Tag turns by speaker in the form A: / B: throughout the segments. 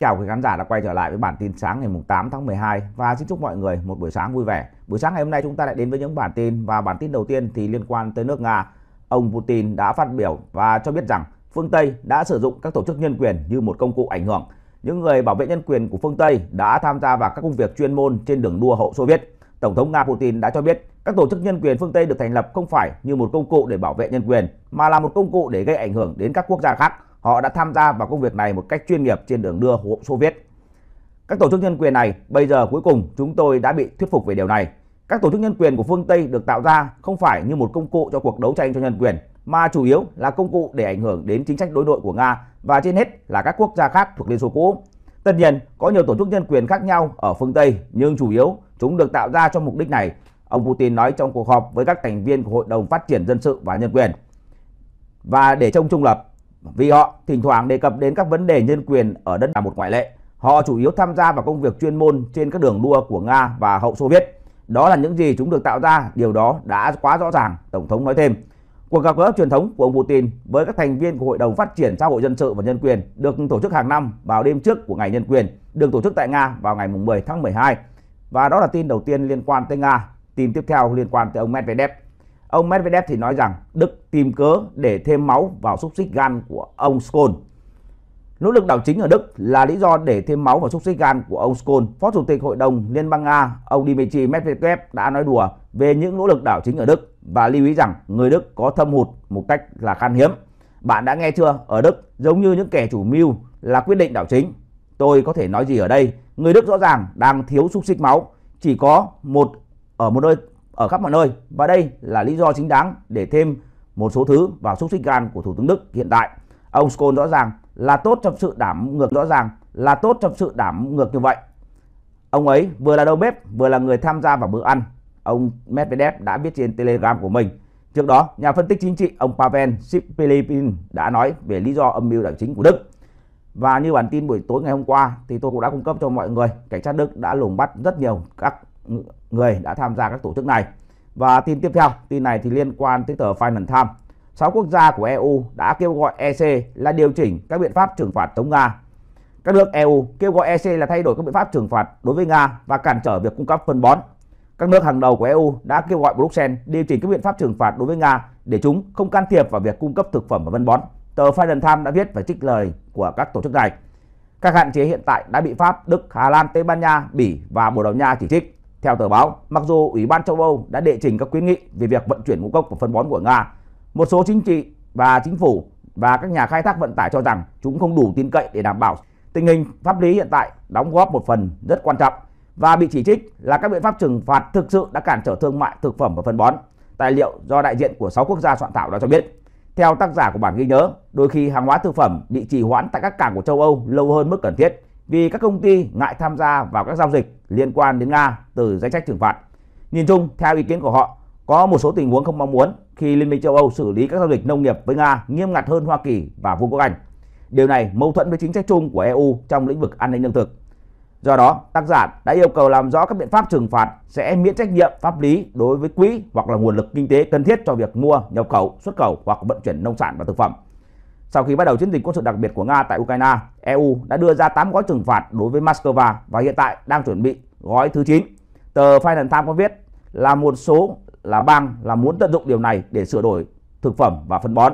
A: Chào quý khán giả đã quay trở lại với bản tin sáng ngày 8 tháng 12 và xin chúc mọi người một buổi sáng vui vẻ. Buổi sáng ngày hôm nay chúng ta lại đến với những bản tin và bản tin đầu tiên thì liên quan tới nước Nga. Ông Putin đã phát biểu và cho biết rằng phương Tây đã sử dụng các tổ chức nhân quyền như một công cụ ảnh hưởng. Những người bảo vệ nhân quyền của phương Tây đã tham gia vào các công việc chuyên môn trên đường đua hậu Xô Viết. Tổng thống Nga Putin đã cho biết các tổ chức nhân quyền phương Tây được thành lập không phải như một công cụ để bảo vệ nhân quyền mà là một công cụ để gây ảnh hưởng đến các quốc gia khác Họ đã tham gia vào công việc này một cách chuyên nghiệp trên đường đưa hộ Xô Viết. Các tổ chức nhân quyền này bây giờ cuối cùng chúng tôi đã bị thuyết phục về điều này. Các tổ chức nhân quyền của phương Tây được tạo ra không phải như một công cụ cho cuộc đấu tranh cho nhân quyền mà chủ yếu là công cụ để ảnh hưởng đến chính sách đối nội của Nga và trên hết là các quốc gia khác thuộc Liên Xô cũ. Tất nhiên, có nhiều tổ chức nhân quyền khác nhau ở phương Tây, nhưng chủ yếu chúng được tạo ra cho mục đích này, ông Putin nói trong cuộc họp với các thành viên của Hội đồng Phát triển Dân sự và Nhân quyền. Và để trông trung lập, vì họ thỉnh thoảng đề cập đến các vấn đề nhân quyền ở đất là một ngoại lệ. Họ chủ yếu tham gia vào công việc chuyên môn trên các đường đua của Nga và hậu Xô Viết. Đó là những gì chúng được tạo ra, điều đó đã quá rõ ràng, Tổng thống nói thêm. Cuộc gặp gỡ truyền thống của ông Putin với các thành viên của Hội đồng Phát triển xã hội dân sự và nhân quyền được tổ chức hàng năm vào đêm trước của ngày nhân quyền, được tổ chức tại Nga vào ngày 10 tháng 12. Và đó là tin đầu tiên liên quan tới Nga, tin tiếp theo liên quan tới ông Medvedev. Ông Medvedev thì nói rằng Đức tìm cớ để thêm máu vào xúc xích gan của ông Scholz. Nỗ lực đảo chính ở Đức là lý do để thêm máu vào xúc xích gan của ông Scholz. Phó Chủ tịch Hội đồng Liên bang Nga, ông Dmitry Medvedev đã nói đùa về những nỗ lực đảo chính ở Đức và lưu ý rằng người Đức có thâm hụt một cách là khan hiếm. Bạn đã nghe chưa? Ở Đức giống như những kẻ chủ mưu là quyết định đảo chính. Tôi có thể nói gì ở đây? Người Đức rõ ràng đang thiếu xúc xích máu. Chỉ có một ở một nơi ở khắp mọi nơi và đây là lý do chính đáng để thêm một số thứ vào xúc xích gan của thủ tướng Đức hiện tại. Ông Scholz rõ ràng là tốt trong sự đảm ngược rõ ràng là tốt trong sự đảm ngược như vậy. Ông ấy vừa là đầu bếp vừa là người tham gia vào bữa ăn. Ông Medvedev đã viết trên Telegram của mình. Trước đó, nhà phân tích chính trị ông Pavel Sipilipin đã nói về lý do âm mưu đảng chính của Đức. Và như bản tin buổi tối ngày hôm qua thì tôi cũng đã cung cấp cho mọi người, cảnh sát Đức đã lùng bắt rất nhiều các người đã tham gia các tổ chức này. Và tin tiếp theo, tin này thì liên quan tới tờ Financial Times. 6 quốc gia của EU đã kêu gọi EC là điều chỉnh các biện pháp trừng phạt chống Nga. Các nước EU kêu gọi EC là thay đổi các biện pháp trừng phạt đối với Nga và cản trở việc cung cấp phân bón. Các nước hàng đầu của EU đã kêu gọi Bruxelles điều chỉnh các biện pháp trừng phạt đối với Nga để chúng không can thiệp vào việc cung cấp thực phẩm và phân bón. Tờ Financial Times đã viết và trích lời của các tổ chức này. Các hạn chế hiện tại đã bị Pháp, Đức, Hà Lan, Tây Ban Nha, Bỉ và Bồ Đào Nha chỉ trích. Theo tờ báo, mặc dù Ủy ban châu Âu đã đệ trình các khuyến nghị về việc vận chuyển ngũ cốc và phân bón của Nga, một số chính trị và chính phủ và các nhà khai thác vận tải cho rằng chúng không đủ tin cậy để đảm bảo tình hình pháp lý hiện tại đóng góp một phần rất quan trọng và bị chỉ trích là các biện pháp trừng phạt thực sự đã cản trở thương mại thực phẩm và phân bón. Tài liệu do đại diện của 6 quốc gia soạn thảo đã cho biết, theo tác giả của bản ghi nhớ, đôi khi hàng hóa thực phẩm bị trì hoãn tại các cảng của châu Âu lâu hơn mức cần thiết vì các công ty ngại tham gia vào các giao dịch liên quan đến Nga từ danh sách trừng phạt. Nhìn chung, theo ý kiến của họ, có một số tình huống không mong muốn khi Liên minh châu Âu xử lý các giao dịch nông nghiệp với Nga nghiêm ngặt hơn Hoa Kỳ và Vương quốc Anh. Điều này mâu thuẫn với chính sách chung của EU trong lĩnh vực an ninh lương thực. Do đó, tác giả đã yêu cầu làm rõ các biện pháp trừng phạt sẽ miễn trách nhiệm pháp lý đối với quỹ hoặc là nguồn lực kinh tế cần thiết cho việc mua, nhập khẩu, xuất khẩu hoặc vận chuyển nông sản và thực phẩm. Sau khi bắt đầu chiến dịch quân sự đặc biệt của Nga tại Ukraine, EU đã đưa ra 8 gói trừng phạt đối với Moscow và hiện tại đang chuẩn bị gói thứ 9. Tờ Financial Times có viết là một số là bang là muốn tận dụng điều này để sửa đổi thực phẩm và phân bón.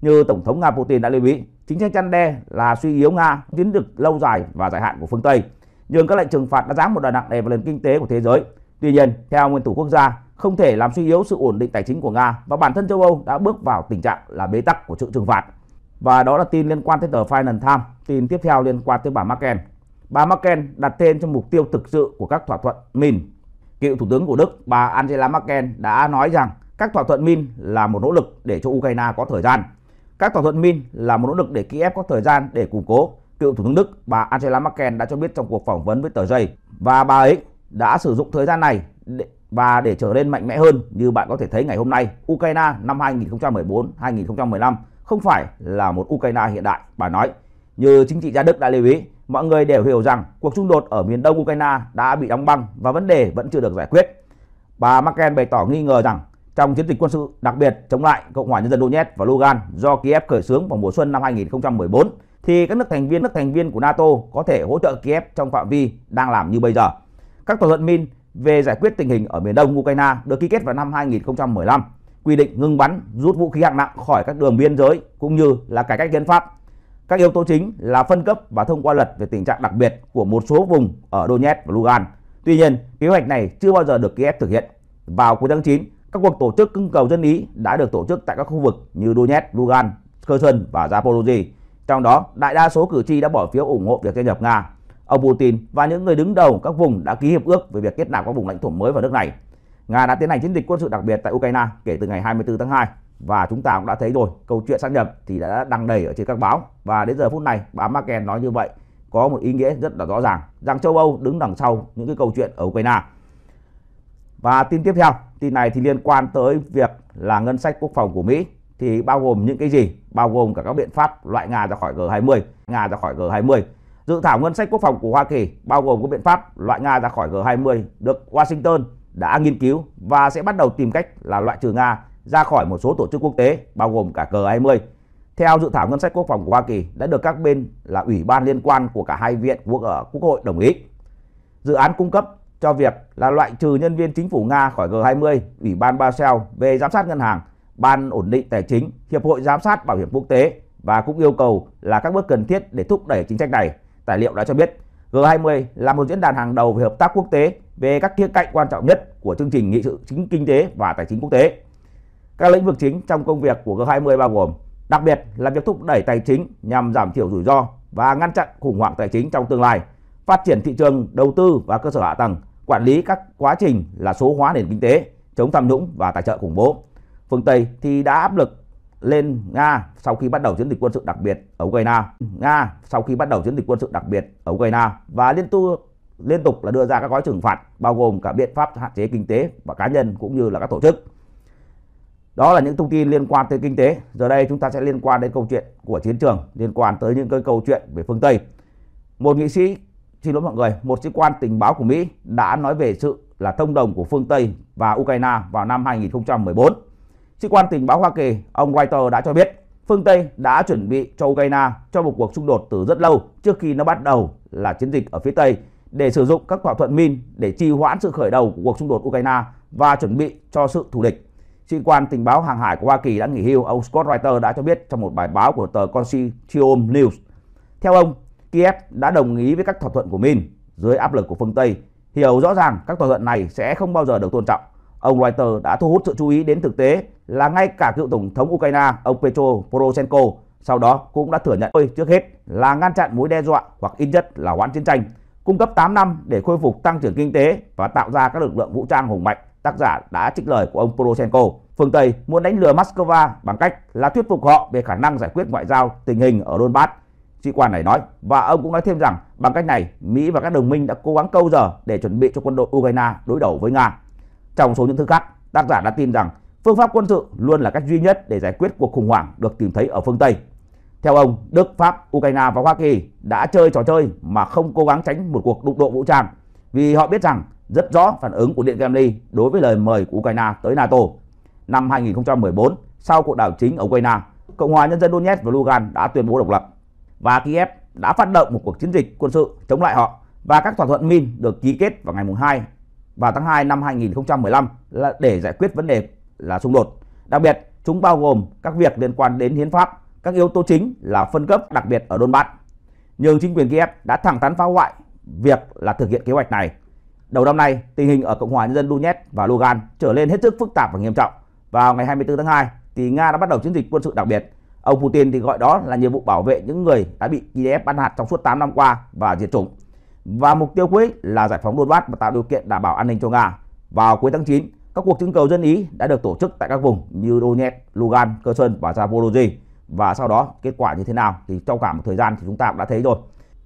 A: Như Tổng thống Nga Putin đã lưu ý, chính sách chăn đe là suy yếu Nga chiến lược lâu dài và dài hạn của phương Tây. Nhưng các lệnh trừng phạt đã giáng một đòn nặng nề vào nền kinh tế của thế giới. Tuy nhiên, theo nguyên thủ quốc gia, không thể làm suy yếu sự ổn định tài chính của Nga và bản thân châu Âu đã bước vào tình trạng là bế tắc của sự trừng phạt. Và đó là tin liên quan tới tờ Finance Times, tin tiếp theo liên quan tới bà Merkel. Bà Merkel đặt tên cho mục tiêu thực sự của các thỏa thuận Min. Cựu Thủ tướng của Đức, bà Angela Merkel đã nói rằng các thỏa thuận Min là một nỗ lực để cho Ukraine có thời gian. Các thỏa thuận Min là một nỗ lực để Kiev có thời gian để củng cố. Cựu Thủ tướng Đức, bà Angela Merkel đã cho biết trong cuộc phỏng vấn với tờ Jay và bà ấy đã sử dụng thời gian này để, và để trở nên mạnh mẽ hơn như bạn có thể thấy ngày hôm nay, Ukraine năm 2014, 2015 không phải là một Ukraine hiện đại, bà nói. Như chính trị gia Đức đã lưu ý, mọi người đều hiểu rằng cuộc xung đột ở miền đông Ukraine đã bị đóng băng và vấn đề vẫn chưa được giải quyết. Bà Merkel bày tỏ nghi ngờ rằng trong chiến dịch quân sự đặc biệt chống lại Cộng hòa Nhân dân Donetsk và Lugan do Kiev khởi xướng vào mùa xuân năm 2014 thì các nước thành viên nước thành viên của NATO có thể hỗ trợ Kiev trong phạm vi đang làm như bây giờ. Các thỏa thuận Min về giải quyết tình hình ở miền đông Ukraine được ký kết vào năm 2015 quy định ngừng bắn, rút vũ khí hạng nặng khỏi các đường biên giới cũng như là cải cách hiến pháp. Các yếu tố chính là phân cấp và thông qua luật về tình trạng đặc biệt của một số vùng ở Donetsk và Lugan. Tuy nhiên, kế hoạch này chưa bao giờ được Kiev thực hiện. Vào cuối tháng 9, các cuộc tổ chức cưng cầu dân ý đã được tổ chức tại các khu vực như Donetsk, Lugan, Kherson và Zaporozhye. Trong đó, đại đa số cử tri đã bỏ phiếu ủng hộ việc gia nhập Nga. Ông Putin và những người đứng đầu các vùng đã ký hiệp ước về việc kết nạp các vùng lãnh thổ mới vào nước này. Nga đã tiến hành chiến dịch quân sự đặc biệt tại Ukraine kể từ ngày 24 tháng 2 và chúng ta cũng đã thấy rồi, câu chuyện sát nhập thì đã đăng đầy ở trên các báo và đến giờ phút này bà Merkel nói như vậy có một ý nghĩa rất là rõ ràng rằng châu Âu đứng đằng sau những cái câu chuyện ở Ukraine. Và tin tiếp theo, tin này thì liên quan tới việc là ngân sách quốc phòng của Mỹ thì bao gồm những cái gì? Bao gồm cả các biện pháp loại Nga ra khỏi G20, Nga ra khỏi G20 Dự thảo ngân sách quốc phòng của Hoa Kỳ bao gồm các biện pháp loại Nga ra khỏi G20 được Washington đã nghiên cứu và sẽ bắt đầu tìm cách là loại trừ Nga ra khỏi một số tổ chức quốc tế bao gồm cả G20. Theo dự thảo ngân sách quốc phòng của Hoa Kỳ đã được các bên là ủy ban liên quan của cả hai viện quốc ở ờ, Quốc hội đồng ý. Dự án cung cấp cho việc là loại trừ nhân viên chính phủ Nga khỏi G20, Ủy ban Basel về giám sát ngân hàng, Ban ổn định tài chính, Hiệp hội giám sát bảo hiểm quốc tế và cũng yêu cầu là các bước cần thiết để thúc đẩy chính sách này tài liệu đã cho biết G20 là một diễn đàn hàng đầu về hợp tác quốc tế về các khía cạnh quan trọng nhất của chương trình nghị sự chính kinh tế và tài chính quốc tế. Các lĩnh vực chính trong công việc của G20 bao gồm đặc biệt là việc thúc đẩy tài chính nhằm giảm thiểu rủi ro và ngăn chặn khủng hoảng tài chính trong tương lai, phát triển thị trường đầu tư và cơ sở hạ tầng, quản lý các quá trình là số hóa nền kinh tế, chống tham nhũng và tài trợ khủng bố. Phương Tây thì đã áp lực lên Nga sau khi bắt đầu chiến dịch quân sự đặc biệt ở Ukraine. Nga sau khi bắt đầu chiến dịch quân sự đặc biệt ở Ukraine và liên tục liên tục là đưa ra các gói trừng phạt bao gồm cả biện pháp hạn chế kinh tế và cá nhân cũng như là các tổ chức. Đó là những thông tin liên quan tới kinh tế. Giờ đây chúng ta sẽ liên quan đến câu chuyện của chiến trường, liên quan tới những cái câu chuyện về phương Tây. Một nghị sĩ, xin lỗi mọi người, một sĩ quan tình báo của Mỹ đã nói về sự là thông đồng của phương Tây và Ukraine vào năm 2014 Sĩ quan tình báo Hoa Kỳ, ông Whiter đã cho biết phương Tây đã chuẩn bị cho Ukraine cho một cuộc xung đột từ rất lâu trước khi nó bắt đầu là chiến dịch ở phía Tây để sử dụng các thỏa thuận min để trì hoãn sự khởi đầu của cuộc xung đột Ukraine và chuẩn bị cho sự thù địch. Sĩ quan tình báo hàng hải của Hoa Kỳ đã nghỉ hưu, ông Scott Reiter đã cho biết trong một bài báo của tờ Constitution News. Theo ông, Kiev đã đồng ý với các thỏa thuận của Min dưới áp lực của phương Tây, hiểu rõ ràng các thỏa thuận này sẽ không bao giờ được tôn trọng ông Reuters đã thu hút sự chú ý đến thực tế là ngay cả cựu tổng thống Ukraine ông Petro Poroshenko sau đó cũng đã thừa nhận ơi trước hết là ngăn chặn mối đe dọa hoặc ít nhất là hoãn chiến tranh, cung cấp 8 năm để khôi phục tăng trưởng kinh tế và tạo ra các lực lượng vũ trang hùng mạnh. Tác giả đã trích lời của ông Poroshenko. Phương Tây muốn đánh lừa Moscow bằng cách là thuyết phục họ về khả năng giải quyết ngoại giao tình hình ở Donbass. Sĩ quan này nói và ông cũng nói thêm rằng bằng cách này Mỹ và các đồng minh đã cố gắng câu giờ để chuẩn bị cho quân đội Ukraine đối đầu với Nga. Trong số những thứ khác, tác giả đã tin rằng phương pháp quân sự luôn là cách duy nhất để giải quyết cuộc khủng hoảng được tìm thấy ở phương Tây. Theo ông, Đức, Pháp, Ukraine và Hoa Kỳ đã chơi trò chơi mà không cố gắng tránh một cuộc đụng độ vũ trang vì họ biết rằng rất rõ phản ứng của Điện Kremlin đối với lời mời của Ukraine tới NATO. Năm 2014, sau cuộc đảo chính ở Ukraine, Cộng hòa Nhân dân Donetsk và Lugan đã tuyên bố độc lập và Kiev đã phát động một cuộc chiến dịch quân sự chống lại họ và các thỏa thuận Min được ký kết vào ngày 2 vào tháng 2 năm 2015 là để giải quyết vấn đề là xung đột. Đặc biệt, chúng bao gồm các việc liên quan đến hiến pháp, các yếu tố chính là phân cấp đặc biệt ở Donbass. Nhưng chính quyền Kiev đã thẳng thắn phá hoại việc là thực hiện kế hoạch này. Đầu năm nay, tình hình ở Cộng hòa Nhân dân Donetsk và Lugan trở lên hết sức phức tạp và nghiêm trọng. Vào ngày 24 tháng 2, thì Nga đã bắt đầu chiến dịch quân sự đặc biệt. Ông Putin thì gọi đó là nhiệm vụ bảo vệ những người đã bị Kiev bắn hạt trong suốt 8 năm qua và diệt chủng. Và mục tiêu cuối là giải phóng Donbass và tạo điều kiện đảm bảo an ninh cho Nga. Vào cuối tháng 9, các cuộc trưng cầu dân Ý đã được tổ chức tại các vùng như Donetsk, Lugan, Kherson và Zaporozhye. Và sau đó kết quả như thế nào thì trong cả một thời gian thì chúng ta cũng đã thấy rồi.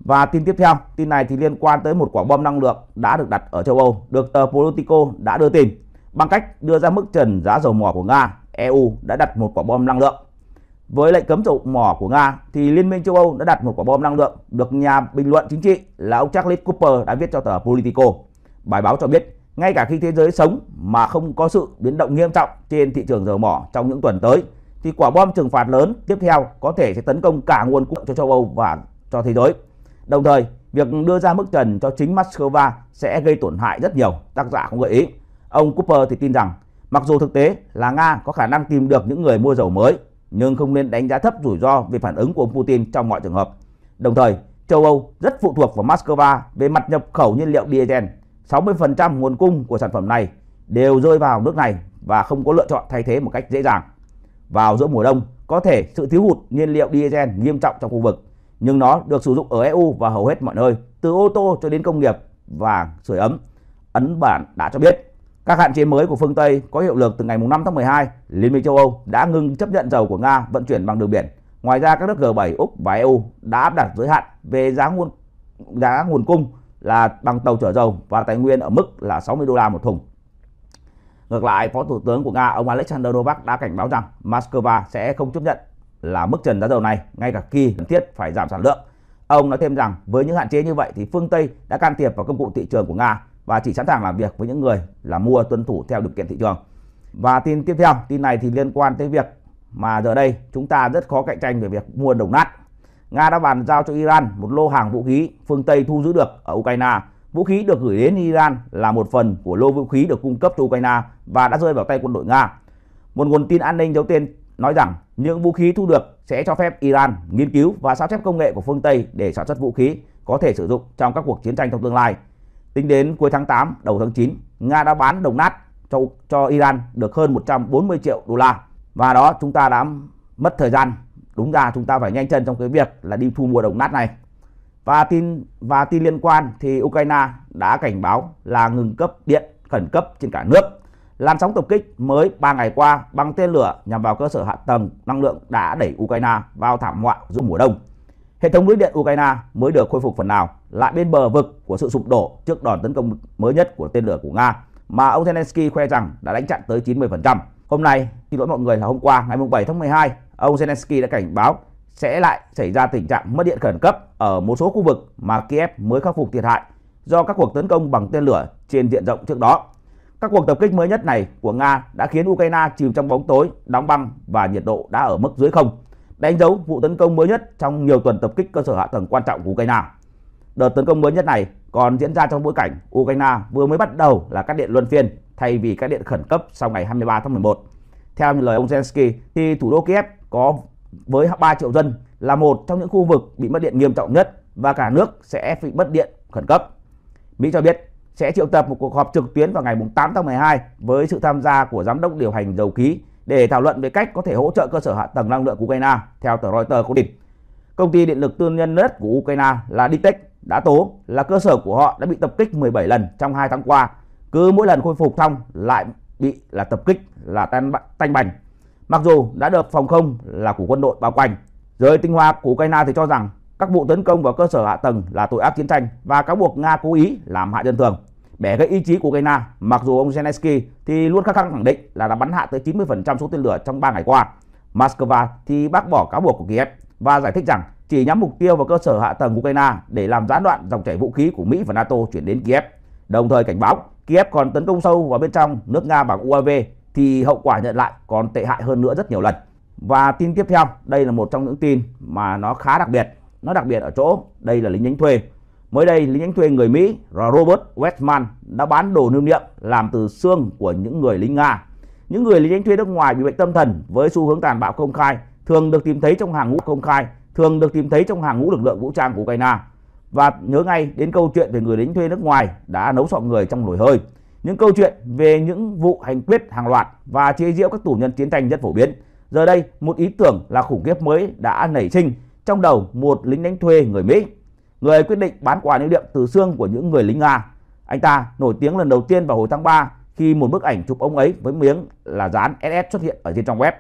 A: Và tin tiếp theo, tin này thì liên quan tới một quả bom năng lượng đã được đặt ở châu Âu, được tờ Politico đã đưa tin. Bằng cách đưa ra mức trần giá dầu mỏ của Nga, EU đã đặt một quả bom năng lượng với lệnh cấm dầu mỏ của Nga thì Liên minh châu Âu đã đặt một quả bom năng lượng được nhà bình luận chính trị là ông Charles Cooper đã viết cho tờ Politico. Bài báo cho biết ngay cả khi thế giới sống mà không có sự biến động nghiêm trọng trên thị trường dầu mỏ trong những tuần tới thì quả bom trừng phạt lớn tiếp theo có thể sẽ tấn công cả nguồn cung cho châu Âu và cho thế giới. Đồng thời, việc đưa ra mức trần cho chính Moscow sẽ gây tổn hại rất nhiều, tác giả cũng gợi ý. Ông Cooper thì tin rằng mặc dù thực tế là Nga có khả năng tìm được những người mua dầu mới nhưng không nên đánh giá thấp rủi ro về phản ứng của ông Putin trong mọi trường hợp. Đồng thời, châu Âu rất phụ thuộc vào Moscow về mặt nhập khẩu nhiên liệu diesel. 60% nguồn cung của sản phẩm này đều rơi vào nước này và không có lựa chọn thay thế một cách dễ dàng. Vào giữa mùa đông, có thể sự thiếu hụt nhiên liệu diesel nghiêm trọng trong khu vực, nhưng nó được sử dụng ở EU và hầu hết mọi nơi, từ ô tô cho đến công nghiệp và sưởi ấm. Ấn Bản đã cho biết các hạn chế mới của phương Tây có hiệu lực từ ngày 5 tháng 12, Liên minh châu Âu đã ngừng chấp nhận dầu của Nga vận chuyển bằng đường biển. Ngoài ra, các nước G7, Úc và EU đã áp đặt giới hạn về giá nguồn giá nguồn cung là bằng tàu chở dầu và tài nguyên ở mức là 60 đô la một thùng. Ngược lại, Phó Thủ tướng của Nga ông Alexander Novak đã cảnh báo rằng Moscow sẽ không chấp nhận là mức trần giá dầu này ngay cả khi cần thiết phải giảm sản lượng. Ông nói thêm rằng với những hạn chế như vậy thì phương Tây đã can thiệp vào công cụ thị trường của Nga và chỉ sẵn sàng làm việc với những người là mua tuân thủ theo điều kiện thị trường. Và tin tiếp theo, tin này thì liên quan tới việc mà giờ đây chúng ta rất khó cạnh tranh về việc mua đồng nát. Nga đã bàn giao cho Iran một lô hàng vũ khí phương Tây thu giữ được ở Ukraine. Vũ khí được gửi đến Iran là một phần của lô vũ khí được cung cấp cho Ukraine và đã rơi vào tay quân đội Nga. Một nguồn tin an ninh giấu tên nói rằng những vũ khí thu được sẽ cho phép Iran nghiên cứu và sao chép công nghệ của phương Tây để sản xuất vũ khí có thể sử dụng trong các cuộc chiến tranh trong tương lai. Tính đến cuối tháng 8, đầu tháng 9, Nga đã bán đồng nát cho cho Iran được hơn 140 triệu đô la. Và đó chúng ta đã mất thời gian. Đúng ra chúng ta phải nhanh chân trong cái việc là đi thu mua đồng nát này. Và tin và tin liên quan thì Ukraine đã cảnh báo là ngừng cấp điện khẩn cấp trên cả nước. Làn sóng tập kích mới 3 ngày qua bằng tên lửa nhằm vào cơ sở hạ tầng năng lượng đã đẩy Ukraine vào thảm họa giữa mùa đông. Hệ thống lưới điện Ukraine mới được khôi phục phần nào lại bên bờ vực của sự sụp đổ trước đòn tấn công mới nhất của tên lửa của Nga mà ông Zelensky khoe rằng đã đánh chặn tới 90%. Hôm nay, xin lỗi mọi người là hôm qua ngày 7 tháng 12, ông Zelensky đã cảnh báo sẽ lại xảy ra tình trạng mất điện khẩn cấp ở một số khu vực mà Kiev mới khắc phục thiệt hại do các cuộc tấn công bằng tên lửa trên diện rộng trước đó. Các cuộc tập kích mới nhất này của Nga đã khiến Ukraine chìm trong bóng tối, đóng băng và nhiệt độ đã ở mức dưới không đánh dấu vụ tấn công mới nhất trong nhiều tuần tập kích cơ sở hạ tầng quan trọng của Ukraine. Đợt tấn công mới nhất này còn diễn ra trong bối cảnh Ukraine vừa mới bắt đầu là cắt điện luân phiên thay vì cắt điện khẩn cấp sau ngày 23 tháng 11. Theo như lời ông Zelensky thì thủ đô Kiev có với 3 triệu dân là một trong những khu vực bị mất điện nghiêm trọng nhất và cả nước sẽ bị mất điện khẩn cấp. Mỹ cho biết sẽ triệu tập một cuộc họp trực tuyến vào ngày 8 tháng 12 với sự tham gia của giám đốc điều hành dầu khí để thảo luận về cách có thể hỗ trợ cơ sở hạ tầng năng lượng của Ukraine theo tờ Reuters có địch. Công ty điện lực tư nhân lớn của Ukraine là Ditech đã tố là cơ sở của họ đã bị tập kích 17 lần trong 2 tháng qua. Cứ mỗi lần khôi phục xong lại bị là tập kích là tan tanh bành. Mặc dù đã được phòng không là của quân đội bao quanh, giới tinh hoa của Ukraine thì cho rằng các vụ tấn công vào cơ sở hạ tầng là tội ác chiến tranh và cáo buộc Nga cố ý làm hại dân thường bẻ gãy ý chí của Ukraine. Mặc dù ông Zelensky thì luôn khắc khăng khẳng định là đã bắn hạ tới 90% số tên lửa trong 3 ngày qua. Moscow thì bác bỏ cáo buộc của Kiev và giải thích rằng chỉ nhắm mục tiêu vào cơ sở hạ tầng Ukraine để làm gián đoạn dòng chảy vũ khí của Mỹ và NATO chuyển đến Kiev. Đồng thời cảnh báo Kiev còn tấn công sâu vào bên trong nước Nga bằng UAV thì hậu quả nhận lại còn tệ hại hơn nữa rất nhiều lần. Và tin tiếp theo, đây là một trong những tin mà nó khá đặc biệt. Nó đặc biệt ở chỗ đây là lính đánh thuê Mới đây, lính đánh thuê người Mỹ Robert Westman đã bán đồ lưu niệm làm từ xương của những người lính Nga. Những người lính đánh thuê nước ngoài bị bệnh tâm thần với xu hướng tàn bạo công khai thường được tìm thấy trong hàng ngũ công khai, thường được tìm thấy trong hàng ngũ lực lượng vũ trang của Ukraine. Và nhớ ngay đến câu chuyện về người lính thuê nước ngoài đã nấu sọ người trong nồi hơi. Những câu chuyện về những vụ hành quyết hàng loạt và chế giễu các tù nhân chiến tranh rất phổ biến. Giờ đây, một ý tưởng là khủng khiếp mới đã nảy sinh trong đầu một lính đánh thuê người Mỹ người quyết định bán quả lưu niệm từ xương của những người lính Nga. Anh ta nổi tiếng lần đầu tiên vào hồi tháng 3 khi một bức ảnh chụp ông ấy với miếng là dán SS xuất hiện ở trên trong web.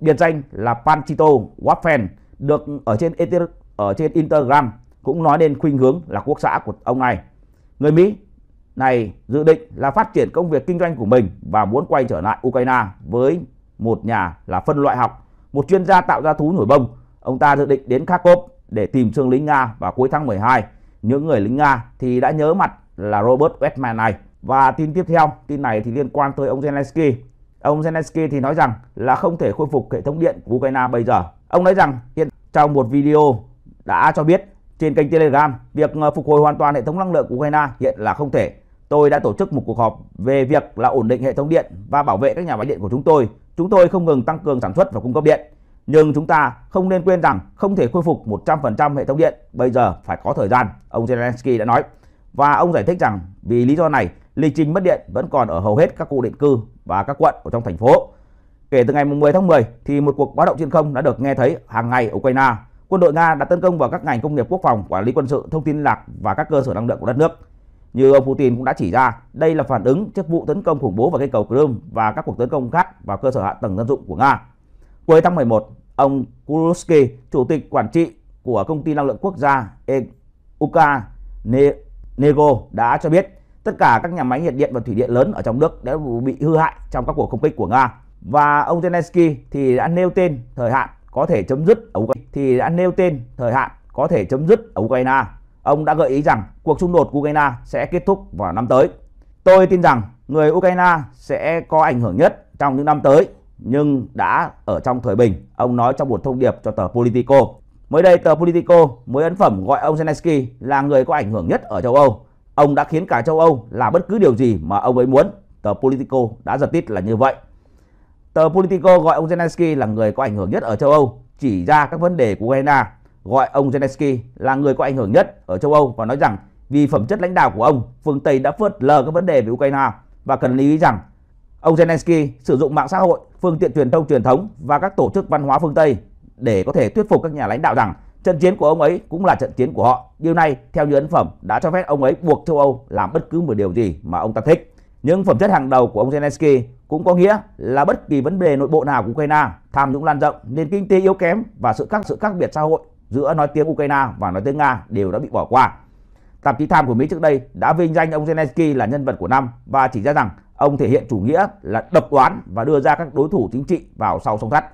A: Biệt danh là Panchito Waffen được ở trên ở trên Instagram cũng nói đến khuynh hướng là quốc xã của ông này. Người Mỹ này dự định là phát triển công việc kinh doanh của mình và muốn quay trở lại Ukraine với một nhà là phân loại học, một chuyên gia tạo ra thú nổi bông. Ông ta dự định đến Kharkov để tìm thương lính Nga vào cuối tháng 12. Những người lính Nga thì đã nhớ mặt là Robert Westman này. Và tin tiếp theo, tin này thì liên quan tới ông Zelensky. Ông Zelensky thì nói rằng là không thể khôi phục hệ thống điện của Ukraine bây giờ. Ông nói rằng hiện trong một video đã cho biết trên kênh Telegram việc ờ, phục hồi hoàn toàn hệ thống năng lượng của Ukraine hiện là không thể. Tôi đã tổ chức một cuộc họp về việc là ổn định hệ thống điện và bảo vệ các nhà máy điện của chúng tôi. Chúng tôi không ngừng tăng cường sản xuất và cung cấp điện. Nhưng chúng ta không nên quên rằng không thể khôi phục 100% hệ thống điện, bây giờ phải có thời gian, ông Zelensky đã nói. Và ông giải thích rằng vì lý do này, lịch trình mất điện vẫn còn ở hầu hết các khu định cư và các quận ở trong thành phố. Kể từ ngày 10 tháng 10 thì một cuộc báo động trên không đã được nghe thấy hàng ngày ở Ukraine. Quân đội Nga đã tấn công vào các ngành công nghiệp quốc phòng, quản lý quân sự, thông tin lạc và các cơ sở năng lượng của đất nước. Như ông Putin cũng đã chỉ ra, đây là phản ứng trước vụ tấn công khủng bố vào cây cầu Crimea và các cuộc tấn công khác vào cơ sở hạ tầng dân dụng của Nga. Cuối tháng 11, ông Kuruski, chủ tịch quản trị của công ty năng lượng quốc gia e- Uka Nego đã cho biết tất cả các nhà máy nhiệt điện và thủy điện lớn ở trong nước đã bị hư hại trong các cuộc không kích của Nga. Và ông Zelensky thì đã nêu tên thời hạn có thể chấm dứt ở Ukraine thì đã nêu tên thời hạn có thể chấm dứt ở Ukraine. Ông đã gợi ý rằng cuộc xung đột Ukraine sẽ kết thúc vào năm tới. Tôi tin rằng người Ukraine sẽ có ảnh hưởng nhất trong những năm tới nhưng đã ở trong thời bình, ông nói trong một thông điệp cho tờ Politico. Mới đây, tờ Politico mới ấn phẩm gọi ông Zelensky là người có ảnh hưởng nhất ở châu Âu. Ông đã khiến cả châu Âu làm bất cứ điều gì mà ông ấy muốn. Tờ Politico đã giật tít là như vậy. Tờ Politico gọi ông Zelensky là người có ảnh hưởng nhất ở châu Âu, chỉ ra các vấn đề của Ukraine, gọi ông Zelensky là người có ảnh hưởng nhất ở châu Âu và nói rằng vì phẩm chất lãnh đạo của ông, phương Tây đã phớt lờ các vấn đề về Ukraine và cần lưu ý rằng Ông Zelensky sử dụng mạng xã hội, phương tiện truyền thông truyền thống và các tổ chức văn hóa phương Tây để có thể thuyết phục các nhà lãnh đạo rằng trận chiến của ông ấy cũng là trận chiến của họ. Điều này, theo như ấn phẩm, đã cho phép ông ấy buộc châu Âu làm bất cứ một điều gì mà ông ta thích. Những phẩm chất hàng đầu của ông Zelensky cũng có nghĩa là bất kỳ vấn đề nội bộ nào của Ukraine, tham nhũng lan rộng, nền kinh tế yếu kém và sự khác sự khác biệt xã hội giữa nói tiếng Ukraine và nói tiếng Nga đều đã bị bỏ qua. Tạp chí Time của Mỹ trước đây đã vinh danh ông Zelensky là nhân vật của năm và chỉ ra rằng Ông thể hiện chủ nghĩa là độc đoán và đưa ra các đối thủ chính trị vào sau sông thắt.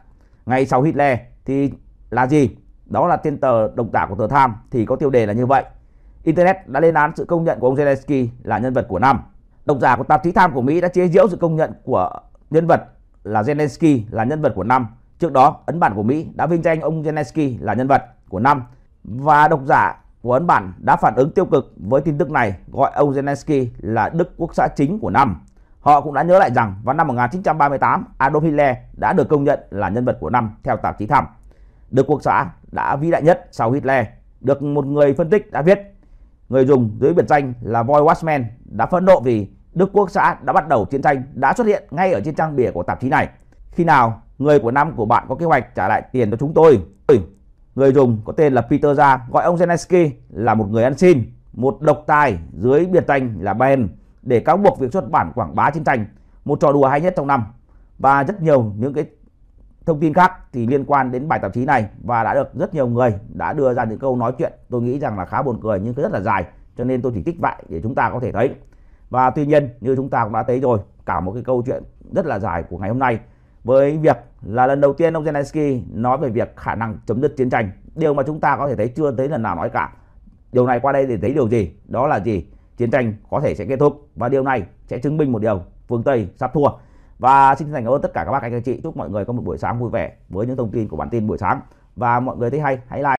A: Ngay sau Hitler thì là gì? Đó là tên tờ độc giả của tờ Tham thì có tiêu đề là như vậy. Internet đã lên án sự công nhận của ông Zelensky là nhân vật của năm. Độc giả của tạp chí Tham của Mỹ đã chế giễu sự công nhận của nhân vật là Zelensky là nhân vật của năm. Trước đó, ấn bản của Mỹ đã vinh danh ông Zelensky là nhân vật của năm và độc giả của ấn bản đã phản ứng tiêu cực với tin tức này gọi ông Zelensky là Đức quốc xã chính của năm. Họ cũng đã nhớ lại rằng vào năm 1938, Adolf Hitler đã được công nhận là nhân vật của năm theo tạp chí Thăm. Được quốc xã đã vĩ đại nhất sau Hitler, được một người phân tích đã viết. Người dùng dưới biệt danh là Voy Watchman đã phẫn nộ vì Đức Quốc xã đã bắt đầu chiến tranh đã xuất hiện ngay ở trên trang bìa của tạp chí này. Khi nào người của năm của bạn có kế hoạch trả lại tiền cho chúng tôi? Người dùng có tên là Peter Ra gọi ông Zelensky là một người ăn xin, một độc tài dưới biệt danh là Ben để cáo buộc việc xuất bản quảng bá chiến tranh, một trò đùa hay nhất trong năm và rất nhiều những cái thông tin khác thì liên quan đến bài tạp chí này và đã được rất nhiều người đã đưa ra những câu nói chuyện tôi nghĩ rằng là khá buồn cười nhưng rất là dài cho nên tôi chỉ kích vậy để chúng ta có thể thấy và tuy nhiên như chúng ta cũng đã thấy rồi cả một cái câu chuyện rất là dài của ngày hôm nay với việc là lần đầu tiên ông Zelensky nói về việc khả năng chấm dứt chiến tranh điều mà chúng ta có thể thấy chưa thấy lần nào nói cả điều này qua đây để thấy điều gì đó là gì chiến tranh có thể sẽ kết thúc và điều này sẽ chứng minh một điều phương Tây sắp thua và xin thành cảm ơn tất cả các bác anh các chị chúc mọi người có một buổi sáng vui vẻ với những thông tin của bản tin buổi sáng và mọi người thấy hay hãy like